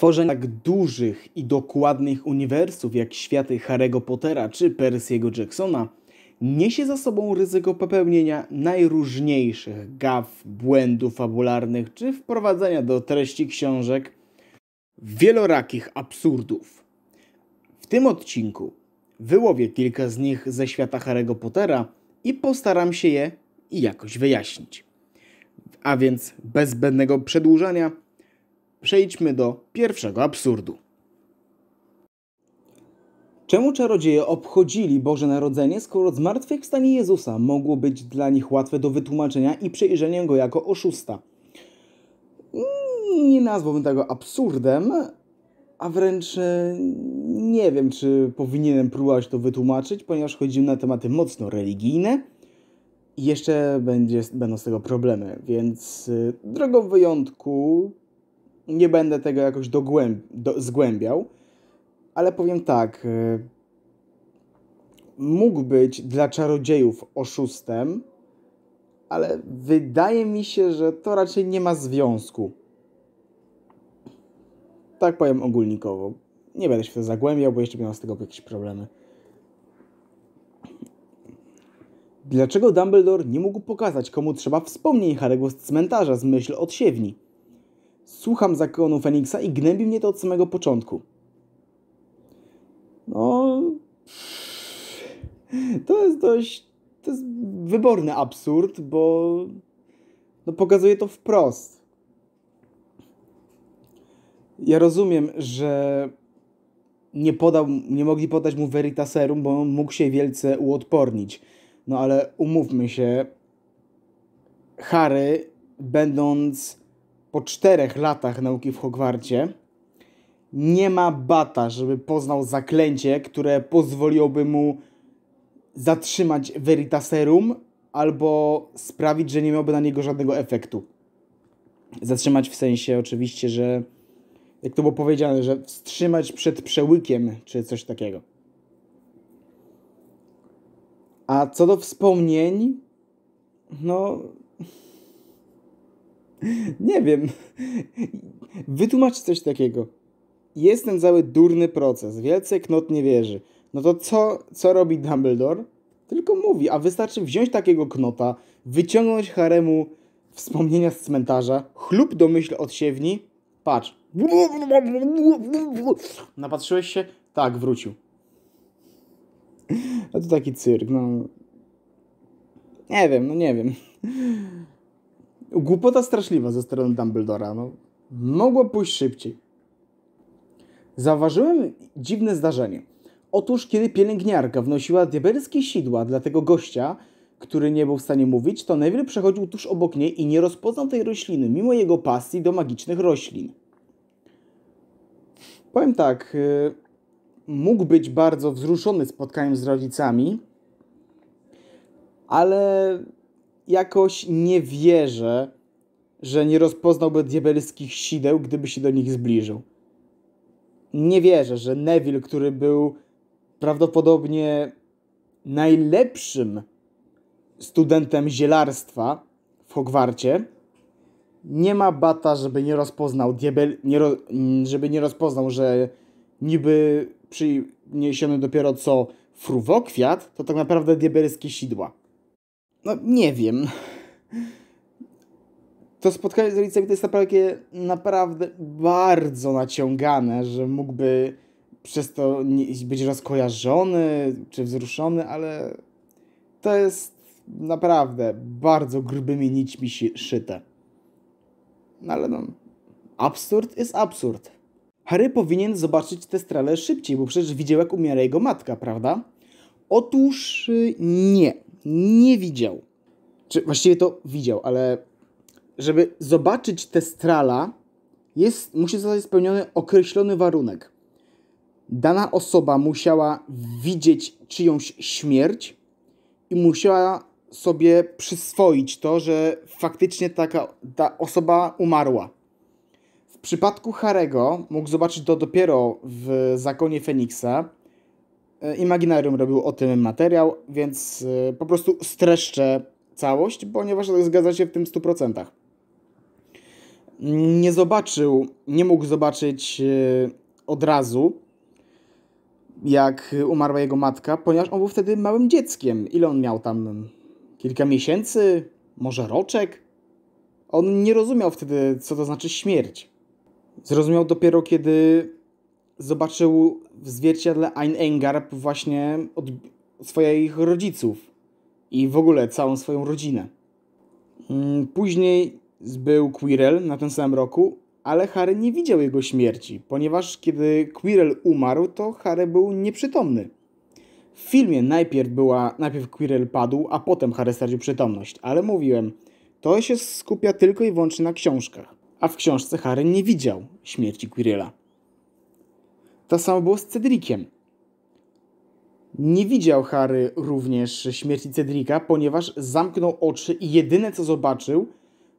Tworzenie tak dużych i dokładnych uniwersów jak światy Harry'ego Pottera czy Percy'ego Jacksona niesie za sobą ryzyko popełnienia najróżniejszych gaf, błędów fabularnych czy wprowadzenia do treści książek wielorakich absurdów. W tym odcinku wyłowię kilka z nich ze świata Harry'ego Pottera i postaram się je jakoś wyjaśnić. A więc bez zbędnego przedłużania – Przejdźmy do pierwszego absurdu. Czemu czarodzieje obchodzili Boże Narodzenie, skoro zmartwychwstanie Jezusa mogło być dla nich łatwe do wytłumaczenia i przejrzenia go jako oszusta? Mm, nie nazwałbym tego absurdem, a wręcz e, nie wiem, czy powinienem próbować to wytłumaczyć, ponieważ chodzimy na tematy mocno religijne i jeszcze będzie, będą z tego problemy, więc e, drogą wyjątku nie będę tego jakoś dogłęb, do, zgłębiał, ale powiem tak. Y, mógł być dla czarodziejów oszustem, ale wydaje mi się, że to raczej nie ma związku. Tak powiem ogólnikowo. Nie będę się w to zagłębiał, bo jeszcze miałem z tego jakieś problemy. Dlaczego Dumbledore nie mógł pokazać, komu trzeba wspomnień Harry'ego z cmentarza z myśl od siewni? słucham zakonu Feniksa i gnębi mnie to od samego początku. No. To jest dość. To jest wyborny absurd, bo. No, pokazuje to wprost. Ja rozumiem, że nie, podał, nie mogli podać mu Veritaserum, bo mógł się wielce uodpornić. No ale umówmy się, Harry, będąc po czterech latach nauki w Hogwarcie nie ma bata, żeby poznał zaklęcie, które pozwoliłoby mu zatrzymać Veritaserum albo sprawić, że nie miałby na niego żadnego efektu. Zatrzymać w sensie oczywiście, że jak to było powiedziane, że wstrzymać przed przełykiem czy coś takiego. A co do wspomnień, no nie wiem. Wytłumacz coś takiego. Jest ten cały durny proces. Wielce knot nie wierzy. No to co, co robi Dumbledore? Tylko mówi, a wystarczy wziąć takiego knota, wyciągnąć haremu wspomnienia z cmentarza, chlub do myśl od siewni, patrz. Napatrzyłeś się? Tak, wrócił. A to taki cyrk, no. Nie wiem, no nie wiem. Głupota straszliwa ze strony Dumbledora. No, mogło pójść szybciej. Zauważyłem dziwne zdarzenie. Otóż, kiedy pielęgniarka wnosiła diabelskie sidła dla tego gościa, który nie był w stanie mówić, to Neville przechodził tuż obok niej i nie rozpoznał tej rośliny, mimo jego pasji do magicznych roślin. Powiem tak, y, mógł być bardzo wzruszony spotkaniem z rodzicami, ale jakoś nie wierzę, że nie rozpoznałby diabelskich sideł, gdyby się do nich zbliżył. Nie wierzę, że Neville, który był prawdopodobnie najlepszym studentem zielarstwa w Hogwarcie, nie ma bata, żeby nie rozpoznał diabel, nie ro, żeby nie rozpoznał, że niby przyniesiony dopiero co fruwokwiat, to tak naprawdę diabelskie sidła. No, nie wiem. To spotkanie z rodzicami to jest takie naprawdę bardzo naciągane, że mógłby przez to być rozkojarzony czy wzruszony, ale to jest naprawdę bardzo grubymi nićmi szyte. No ale no, absurd jest absurd. Harry powinien zobaczyć tę stralę szybciej, bo przecież widział jak umiera jego matka, prawda? Otóż y, nie nie widział, czy właściwie to widział, ale żeby zobaczyć Testrala, jest, musi zostać spełniony określony warunek. Dana osoba musiała widzieć czyjąś śmierć i musiała sobie przyswoić to, że faktycznie taka ta osoba umarła. W przypadku Harego mógł zobaczyć to dopiero w zakonie Feniksa, E, Imaginarium robił o tym materiał, więc e, po prostu streszczę całość, ponieważ zgadza się w tym 100%. Nie zobaczył, nie mógł zobaczyć e, od razu, jak umarła jego matka, ponieważ on był wtedy małym dzieckiem. Ile on miał tam? Kilka miesięcy? Może roczek? On nie rozumiał wtedy, co to znaczy śmierć. Zrozumiał dopiero, kiedy zobaczył w zwierciadle Ein Engarb właśnie od swoich rodziców i w ogóle całą swoją rodzinę. Mm, później był Quirrell na tym samym roku, ale Harry nie widział jego śmierci, ponieważ kiedy Quirrell umarł, to Harry był nieprzytomny. W filmie najpierw była, najpierw Quirrell padł, a potem Harry stracił przytomność, ale mówiłem, to się skupia tylko i wyłącznie na książkach. A w książce Harry nie widział śmierci Quirrella. To samo było z Cedrikiem. Nie widział Harry również śmierci Cedrika, ponieważ zamknął oczy i jedyne co zobaczył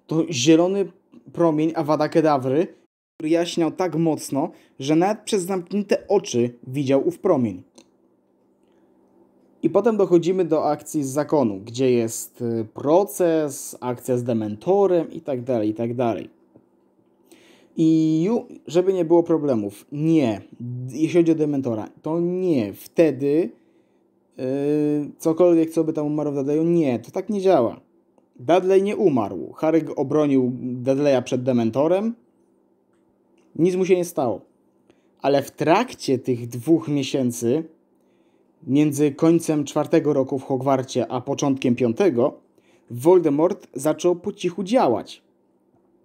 to zielony promień Awada Kedawry, który jaśniał tak mocno, że nawet przez zamknięte oczy widział ów promień. I potem dochodzimy do akcji z zakonu, gdzie jest y, proces, akcja z dementorem itd., tak itd. Tak i żeby nie było problemów, nie. Jeśli chodzi o Dementora, to nie. Wtedy yy, cokolwiek, co by tam umarł w nie. To tak nie działa. Dudley nie umarł. Harry obronił Dadleja przed Dementorem. Nic mu się nie stało. Ale w trakcie tych dwóch miesięcy, między końcem czwartego roku w Hogwarcie a początkiem piątego, Voldemort zaczął po cichu działać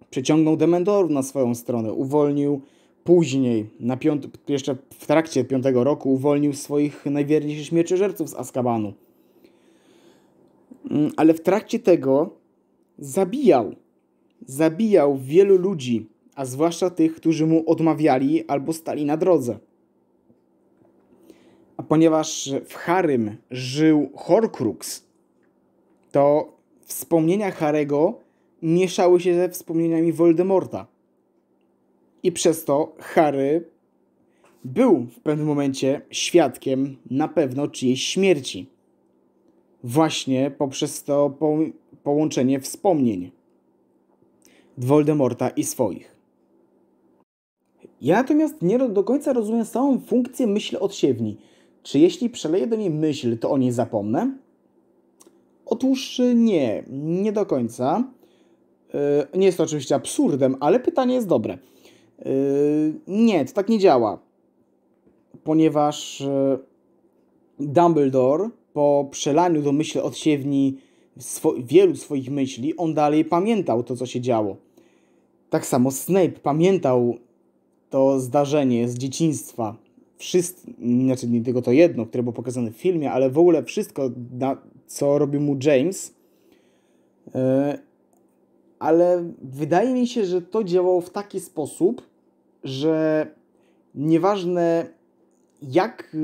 przyciągnął Demendorów na swoją stronę, uwolnił później, na piąt, jeszcze w trakcie piątego roku, uwolnił swoich najwierniejszych śmierciżerców z Azkabanu. Mm, ale w trakcie tego zabijał. Zabijał wielu ludzi, a zwłaszcza tych, którzy mu odmawiali albo stali na drodze. A ponieważ w Harym żył Horcrux, to wspomnienia Harego mieszały się ze wspomnieniami Voldemorta. I przez to Harry był w pewnym momencie świadkiem na pewno czyjejś śmierci. Właśnie poprzez to po połączenie wspomnień Voldemorta i swoich. Ja natomiast nie do końca rozumiem samą funkcję myśl odsiewni. Czy jeśli przeleję do niej myśl, to o niej zapomnę? Otóż y, nie, nie do końca. E, nie jest to oczywiście absurdem, ale pytanie jest dobre. E, nie, to tak nie działa. Ponieważ e, Dumbledore po przelaniu do myśli od siewni wielu swoich myśli, on dalej pamiętał to, co się działo. Tak samo Snape pamiętał to zdarzenie z dzieciństwa. Wszystko, znaczy nie tylko to jedno, które było pokazane w filmie, ale w ogóle wszystko, na, co robił mu James ale wydaje mi się, że to działało w taki sposób, że nieważne jak,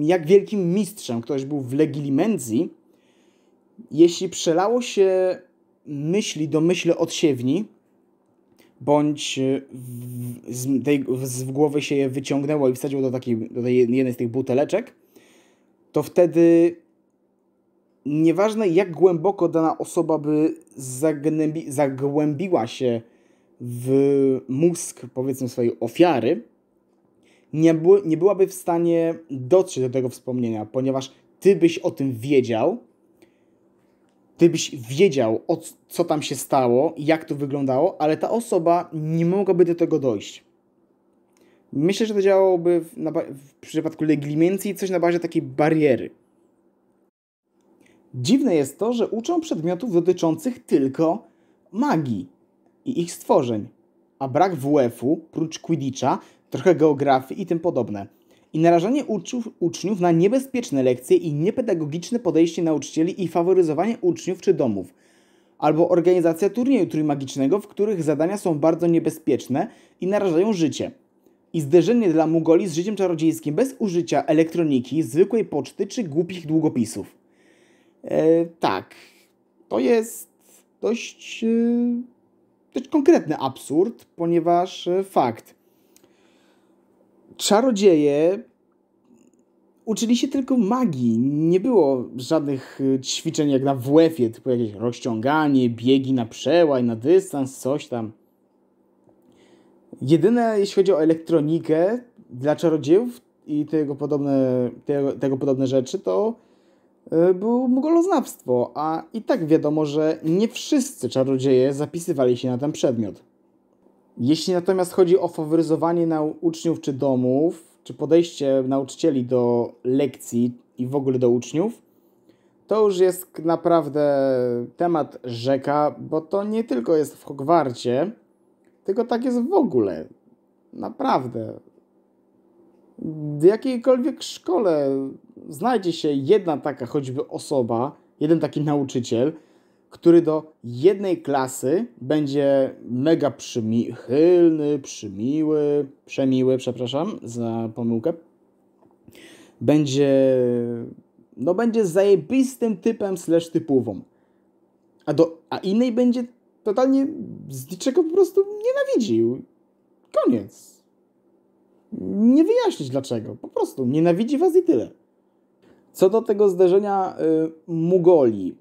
jak wielkim mistrzem ktoś był w legilimencji, jeśli przelało się myśli do myśli od siewni, bądź z, tej, z głowy się je wyciągnęło i wsadziło do, takiej, do tej, jednej z tych buteleczek, to wtedy nieważne jak głęboko dana osoba by zagnębi, zagłębiła się w mózg, powiedzmy, swojej ofiary, nie, by, nie byłaby w stanie dotrzeć do tego wspomnienia, ponieważ ty byś o tym wiedział, ty byś wiedział, o co tam się stało, jak to wyglądało, ale ta osoba nie mogłaby do tego dojść. Myślę, że to działałoby w, na, w przypadku leglimencji coś na bazie takiej bariery. Dziwne jest to, że uczą przedmiotów dotyczących tylko magii i ich stworzeń, a brak WF-u, prócz Quidditcha, trochę geografii i tym podobne. I narażanie uczniów, uczniów na niebezpieczne lekcje i niepedagogiczne podejście nauczycieli i faworyzowanie uczniów czy domów. Albo organizacja turnieju trójmagicznego, w których zadania są bardzo niebezpieczne i narażają życie. I zderzenie dla Mugoli z życiem czarodziejskim bez użycia elektroniki, zwykłej poczty czy głupich długopisów. E, tak, to jest dość, e, dość konkretny absurd, ponieważ e, fakt, czarodzieje uczyli się tylko magii. Nie było żadnych ćwiczeń jak na WF-ie, typu jakieś rozciąganie, biegi na przełaj, na dystans, coś tam. Jedyne, jeśli chodzi o elektronikę, dla czarodziejów i tego podobne, tego, tego podobne rzeczy, to E, było mugoloznawstwo, a i tak wiadomo, że nie wszyscy czarodzieje zapisywali się na ten przedmiot. Jeśli natomiast chodzi o faworyzowanie nauczniów uczniów czy domów, czy podejście nauczycieli do lekcji i w ogóle do uczniów, to już jest naprawdę temat rzeka, bo to nie tylko jest w Hogwarcie, tylko tak jest w ogóle. Naprawdę w jakiejkolwiek szkole znajdzie się jedna taka choćby osoba, jeden taki nauczyciel, który do jednej klasy będzie mega przychylny, przymiły, przemiły, przepraszam za pomyłkę. Będzie, no będzie zajebistym typem slash typową. A, do, a innej będzie totalnie z niczego po prostu nienawidził. Koniec nie wyjaśnić dlaczego. Po prostu nienawidzi was i tyle. Co do tego zderzenia y, Mugoli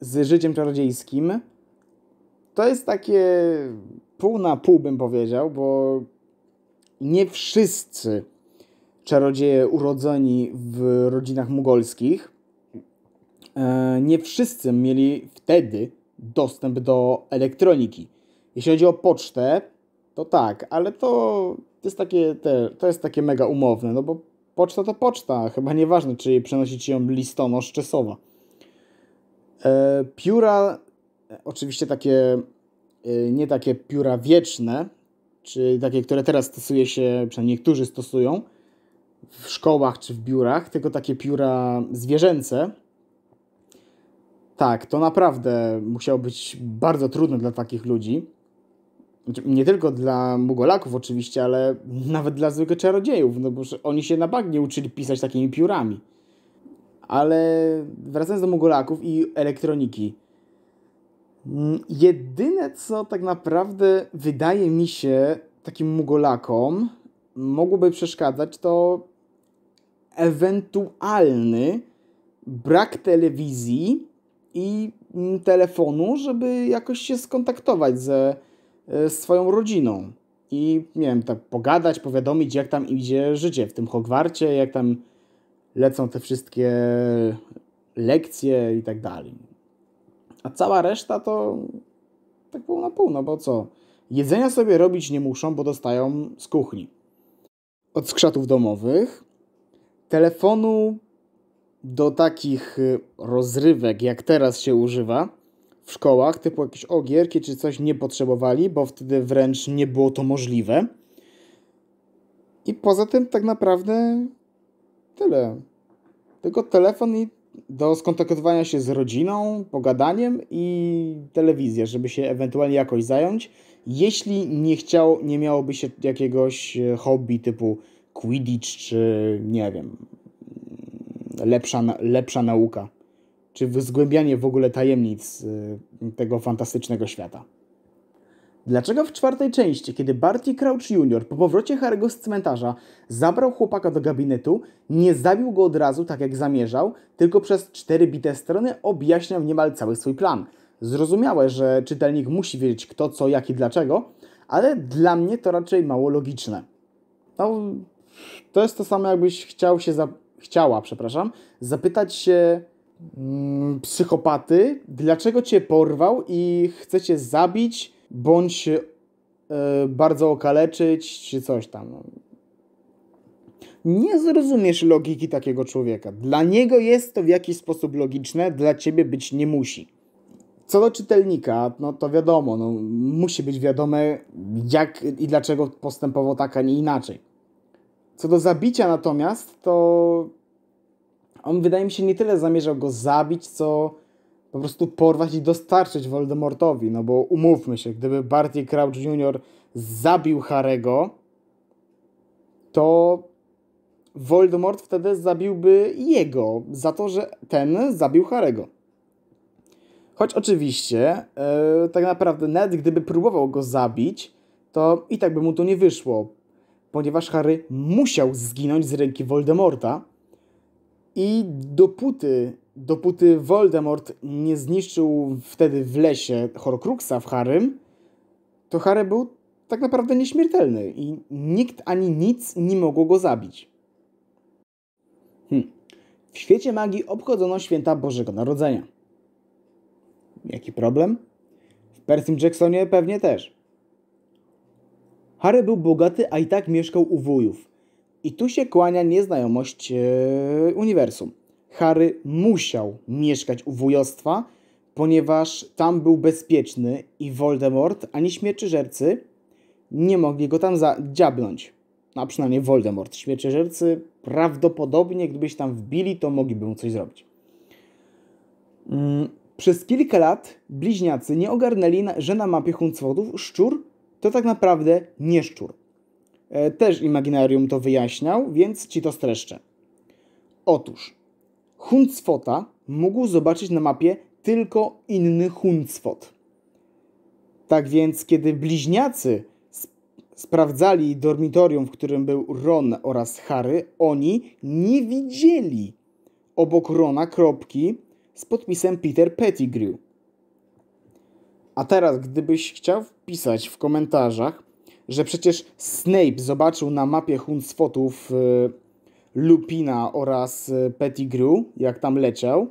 z życiem czarodziejskim, to jest takie pół na pół bym powiedział, bo nie wszyscy czarodzieje urodzeni w rodzinach mugolskich, y, nie wszyscy mieli wtedy dostęp do elektroniki. Jeśli chodzi o pocztę, to tak, ale to to jest takie, te, to jest takie mega umowne, no bo poczta to poczta, chyba nieważne, czy przenosić ją listonosz czy sowa. E, pióra, e, oczywiście takie, e, nie takie pióra wieczne, czy takie, które teraz stosuje się, przynajmniej niektórzy stosują w szkołach czy w biurach, tylko takie pióra zwierzęce. Tak, to naprawdę musiało być bardzo trudne dla takich ludzi znaczy, nie tylko dla Mugolaków oczywiście, ale nawet dla zwykłych czarodziejów, no bo oni się na bagnie uczyli pisać takimi piórami. Ale wracając do Mugolaków i elektroniki. Mm, jedyne co tak naprawdę wydaje mi się takim Mugolakom mogłoby przeszkadzać to ewentualny brak telewizji i telefonu, żeby jakoś się skontaktować ze swoją e, rodziną i nie wiem, tak pogadać, powiadomić, jak tam idzie życie w tym Hogwarcie, jak tam lecą te wszystkie lekcje i tak dalej. A cała reszta to tak pół na pół, no bo co? Jedzenia sobie robić nie muszą, bo dostają z kuchni. Od skrzatów domowych, telefonu do takich e, rozrywek, jak teraz się używa, w szkołach, typu jakieś ogierki czy coś nie potrzebowali, bo wtedy wręcz nie było to możliwe. I poza tym tak naprawdę tyle. Tylko telefon i do skontaktowania się z rodziną, pogadaniem i telewizja, żeby się ewentualnie jakoś zająć. Jeśli nie chciał, nie miałoby się jakiegoś e, hobby typu Quidditch czy nie wiem, lepsza, lepsza nauka czy w zgłębianie w ogóle tajemnic y, tego fantastycznego świata. Dlaczego w czwartej części, kiedy Barty Crouch Jr. po powrocie Harry'ego z cmentarza zabrał chłopaka do gabinetu, nie zabił go od razu, tak jak zamierzał, tylko przez cztery bite strony objaśniał niemal cały swój plan. Zrozumiałe, że czytelnik musi wiedzieć kto, co, jak i dlaczego, ale dla mnie to raczej mało logiczne. No, to jest to samo jakbyś chciał się, za... chciała, przepraszam, zapytać się Mm, psychopaty, dlaczego cię porwał i chce cię zabić, bądź e, bardzo okaleczyć, czy coś tam. No. Nie zrozumiesz logiki takiego człowieka. Dla niego jest to w jakiś sposób logiczne, dla ciebie być nie musi. Co do czytelnika, no to wiadomo, no, musi być wiadome, jak i dlaczego postępował tak, a nie inaczej. Co do zabicia natomiast, to on wydaje mi się nie tyle zamierzał go zabić, co po prostu porwać i dostarczyć Voldemortowi, no bo umówmy się, gdyby Barty Crouch Jr. zabił Harego, to Voldemort wtedy zabiłby jego za to, że ten zabił Harego. Choć oczywiście, yy, tak naprawdę Ned, gdyby próbował go zabić, to i tak by mu to nie wyszło, ponieważ Harry musiał zginąć z ręki Voldemorta, i dopóty, dopóty Voldemort nie zniszczył wtedy w lesie Horcruxa w Harem, to Harry był tak naprawdę nieśmiertelny i nikt ani nic nie mogło go zabić. Hm. W świecie magii obchodzono święta Bożego Narodzenia. Jaki problem? W Percym Jacksonie pewnie też. Harry był bogaty, a i tak mieszkał u wujów. I tu się kłania nieznajomość e, uniwersum. Harry musiał mieszkać u wujostwa, ponieważ tam był bezpieczny i Voldemort ani śmierczyżercy nie mogli go tam zadziabnąć. No, a przynajmniej Voldemort. Śmierczyżercy prawdopodobnie gdybyś tam wbili, to mogliby mu coś zrobić. Mm, przez kilka lat bliźniacy nie ogarnęli, że na mapie Huncwodów szczur to tak naprawdę nie szczur. E, też Imaginarium to wyjaśniał, więc ci to streszczę. Otóż, Hundsfota mógł zobaczyć na mapie tylko inny Hundsfot. Tak więc, kiedy bliźniacy sprawdzali dormitorium, w którym był Ron oraz Harry, oni nie widzieli obok Rona kropki z podpisem Peter Pettigrew. A teraz, gdybyś chciał wpisać w komentarzach, że przecież Snape zobaczył na mapie Hunsfotów y, Lupina oraz y, Pettigrew, jak tam leciał,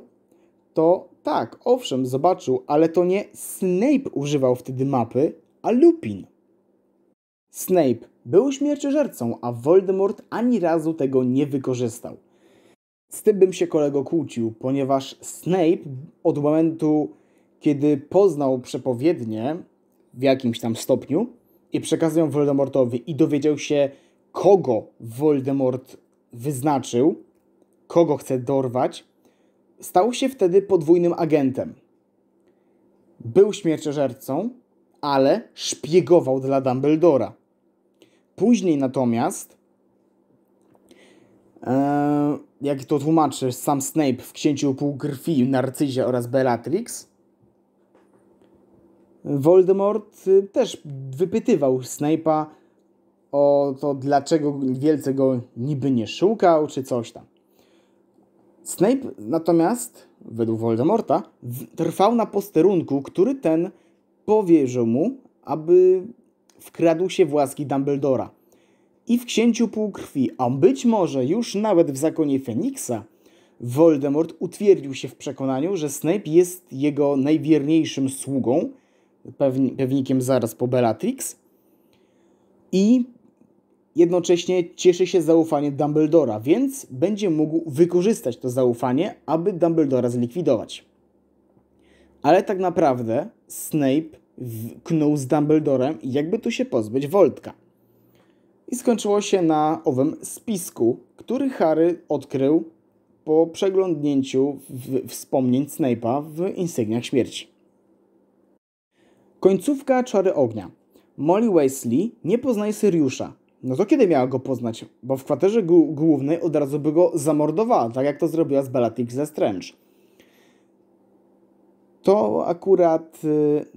to tak, owszem, zobaczył, ale to nie Snape używał wtedy mapy, a Lupin. Snape był śmierciożercą, a Voldemort ani razu tego nie wykorzystał. Z tym bym się kolego kłócił, ponieważ Snape od momentu, kiedy poznał przepowiednie w jakimś tam stopniu, i przekazał ją Voldemortowi i dowiedział się, kogo Voldemort wyznaczył, kogo chce dorwać, stał się wtedy podwójnym agentem. Był śmierciożercą, ale szpiegował dla Dumbledora. Później natomiast, e, jak to tłumaczy sam Snape w Księciu Półkrwi, Narcyzie oraz Bellatrix, Voldemort y, też wypytywał Snape'a o to, dlaczego wielce go niby nie szukał, czy coś tam. Snape natomiast, według Voldemorta, trwał na posterunku, który ten powierzył mu, aby wkradł się w łaski Dumbledora. I w Księciu Półkrwi, a być może już nawet w Zakonie Feniksa, Voldemort utwierdził się w przekonaniu, że Snape jest jego najwierniejszym sługą – pewnikiem zaraz po Bellatrix i jednocześnie cieszy się zaufanie Dumbledora, więc będzie mógł wykorzystać to zaufanie, aby Dumbledora zlikwidować. Ale tak naprawdę Snape knął z Dumbledorem, jakby tu się pozbyć Woltka. I skończyło się na owym spisku, który Harry odkrył po przeglądnięciu wspomnień Snape'a w Insygniach Śmierci. Końcówka Czary Ognia. Molly Wesley nie poznaje Syriusza. No to kiedy miała go poznać? Bo w kwaterze głównej od razu by go zamordowała, tak jak to zrobiła z Bellatrix Strange. To akurat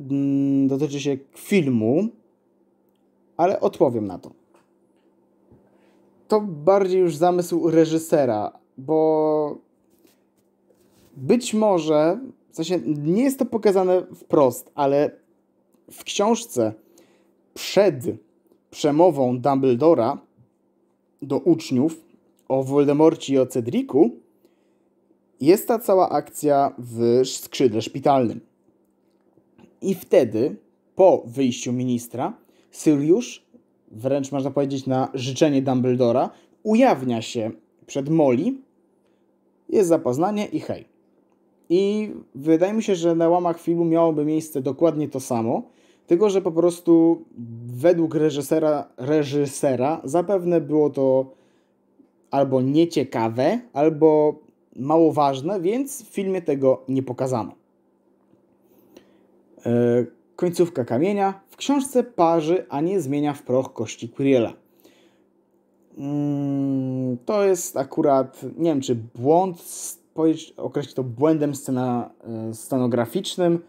hmm, dotyczy się filmu, ale odpowiem na to. To bardziej już zamysł reżysera, bo być może, w sensie nie jest to pokazane wprost, ale w książce przed przemową Dumbledora do uczniów o Voldemorcie i o Cedriku jest ta cała akcja w skrzydle szpitalnym. I wtedy, po wyjściu ministra, Sirius, wręcz można powiedzieć na życzenie Dumbledora, ujawnia się przed Molly, jest zapoznanie i hej. I wydaje mi się, że na łamach filmu miałoby miejsce dokładnie to samo, tylko że po prostu według reżysera, reżysera zapewne było to albo nieciekawe, albo mało ważne, więc w filmie tego nie pokazano. Yy, końcówka kamienia. W książce parzy, a nie zmienia w proch kości Kuriela. Yy, mm, to jest akurat, nie wiem czy błąd określić to błędem scena, e, scenograficznym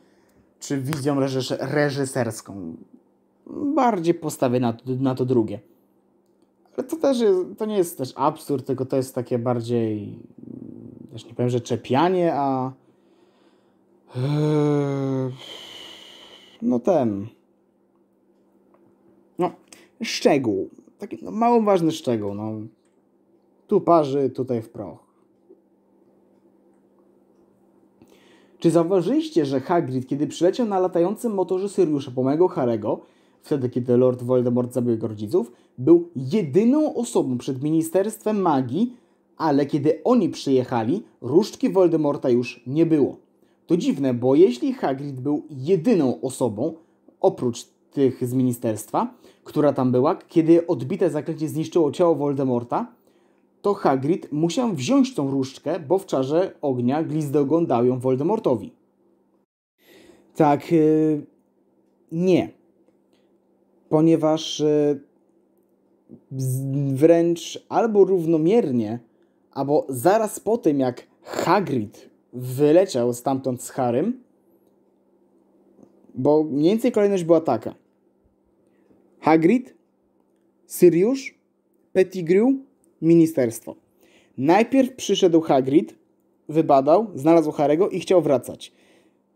czy wizją reżyserską. Bardziej postawię na, na to drugie. Ale to też jest, to nie jest też absurd, tylko to jest takie bardziej, mm, też nie powiem, że czepianie, a e, no ten no szczegół, taki no, mało ważny szczegół, no tu parzy, tutaj w proch. Czy zauważyliście, że Hagrid, kiedy przyleciał na latającym motorze Syriusza po mego Harego, wtedy kiedy Lord Voldemort zabił jego rodziców, był jedyną osobą przed Ministerstwem Magii, ale kiedy oni przyjechali, różdżki Voldemorta już nie było. To dziwne, bo jeśli Hagrid był jedyną osobą, oprócz tych z ministerstwa, która tam była, kiedy odbite zaklęcie zniszczyło ciało Voldemorta, to Hagrid musiał wziąć tą różdżkę, bo w czarze ognia Glizdogon dał ją Voldemortowi. Tak, yy, nie. Ponieważ yy, wręcz albo równomiernie, albo zaraz po tym jak Hagrid wyleciał stamtąd z Harym, bo mniej więcej kolejność była taka. Hagrid, Sirius, Pettigrew, ministerstwo. Najpierw przyszedł Hagrid, wybadał, znalazł Harego i chciał wracać.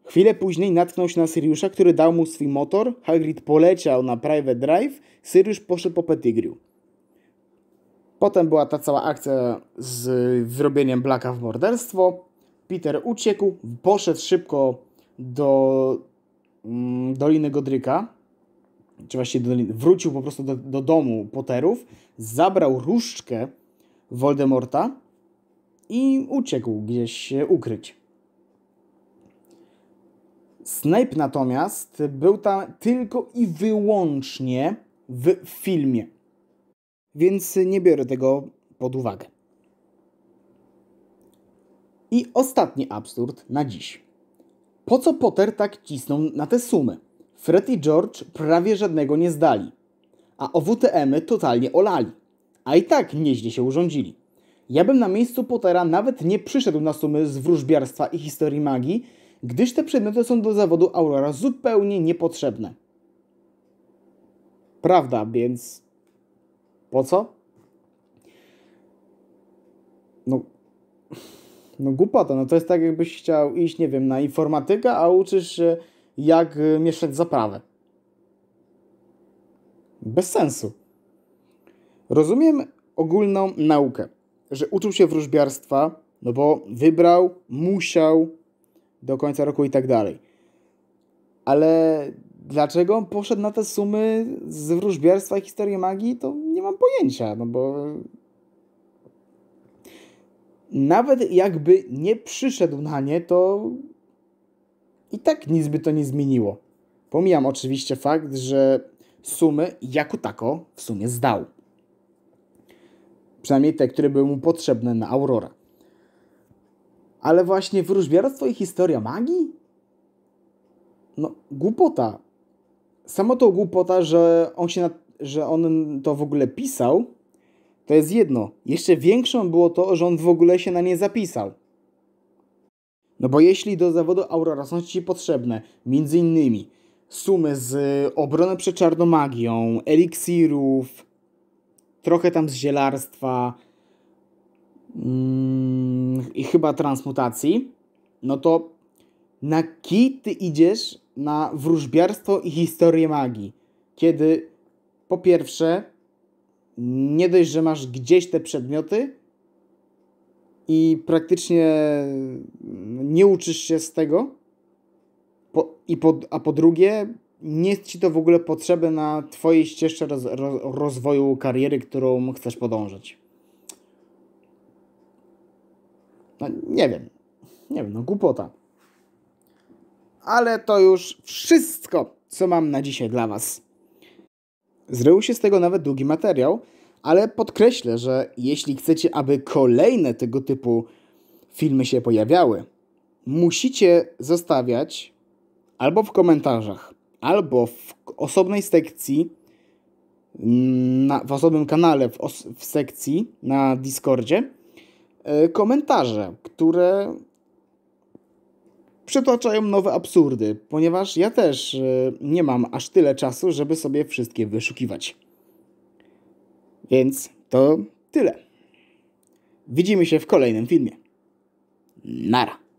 Chwilę później natknął się na Syriusza, który dał mu swój motor. Hagrid poleciał na private drive, Syriusz poszedł po Pettigrew. Potem była ta cała akcja z wyrobieniem Blacka w morderstwo. Peter uciekł, poszedł szybko do mm, Doliny Godryka, czy właściwie do, wrócił po prostu do, do domu Potterów, zabrał różdżkę Voldemorta i uciekł gdzieś się ukryć. Snape natomiast był tam tylko i wyłącznie w filmie. Więc nie biorę tego pod uwagę. I ostatni absurd na dziś. Po co Potter tak cisnął na te sumy? Fred i George prawie żadnego nie zdali, a OWTM-y totalnie olali. A i tak nieźle się urządzili. Ja bym na miejscu Pottera nawet nie przyszedł na sumy z wróżbiarstwa i historii magii, gdyż te przedmioty są do zawodu Aurora zupełnie niepotrzebne. Prawda, więc po co? No, no głupota, no to jest tak jakbyś chciał iść, nie wiem, na informatyka, a uczysz się jak y, mieszać zaprawę. Bez sensu. Rozumiem ogólną naukę, że uczył się wróżbiarstwa, no bo wybrał, musiał do końca roku i tak dalej. Ale dlaczego on poszedł na te sumy z wróżbiarstwa i historii magii, to nie mam pojęcia, no bo nawet jakby nie przyszedł na nie, to i tak nic by to nie zmieniło. Pomijam oczywiście fakt, że sumy jako tako w sumie zdał. Przynajmniej te, które były mu potrzebne na Aurora. Ale właśnie wróżbiarstwo i historia magii? No, głupota. Samo to głupota, że on, się na, że on to w ogóle pisał, to jest jedno. Jeszcze większą było to, że on w ogóle się na nie zapisał. No bo jeśli do zawodu Aurora są Ci potrzebne między innymi sumy z y, obrony przed magią, eliksirów, trochę tam z zielarstwa mm, i chyba transmutacji, no to na kij Ty idziesz na wróżbiarstwo i historię magii, kiedy po pierwsze nie dość, że masz gdzieś te przedmioty, i praktycznie no, nie uczysz się z tego, po, i po, a po drugie, nie jest ci to w ogóle potrzebne na twojej ścieżce roz, roz, rozwoju kariery, którą chcesz podążać. No, nie wiem. Nie wiem, no głupota. Ale to już wszystko, co mam na dzisiaj dla Was. Zrył się z tego nawet długi materiał, ale podkreślę, że jeśli chcecie, aby kolejne tego typu filmy się pojawiały, musicie zostawiać albo w komentarzach, albo w osobnej sekcji, mm, na, w osobnym kanale, w, os w sekcji na Discordzie, yy, komentarze, które przytaczają nowe absurdy, ponieważ ja też yy, nie mam aż tyle czasu, żeby sobie wszystkie wyszukiwać. Więc to tyle. Widzimy się w kolejnym filmie. Nara.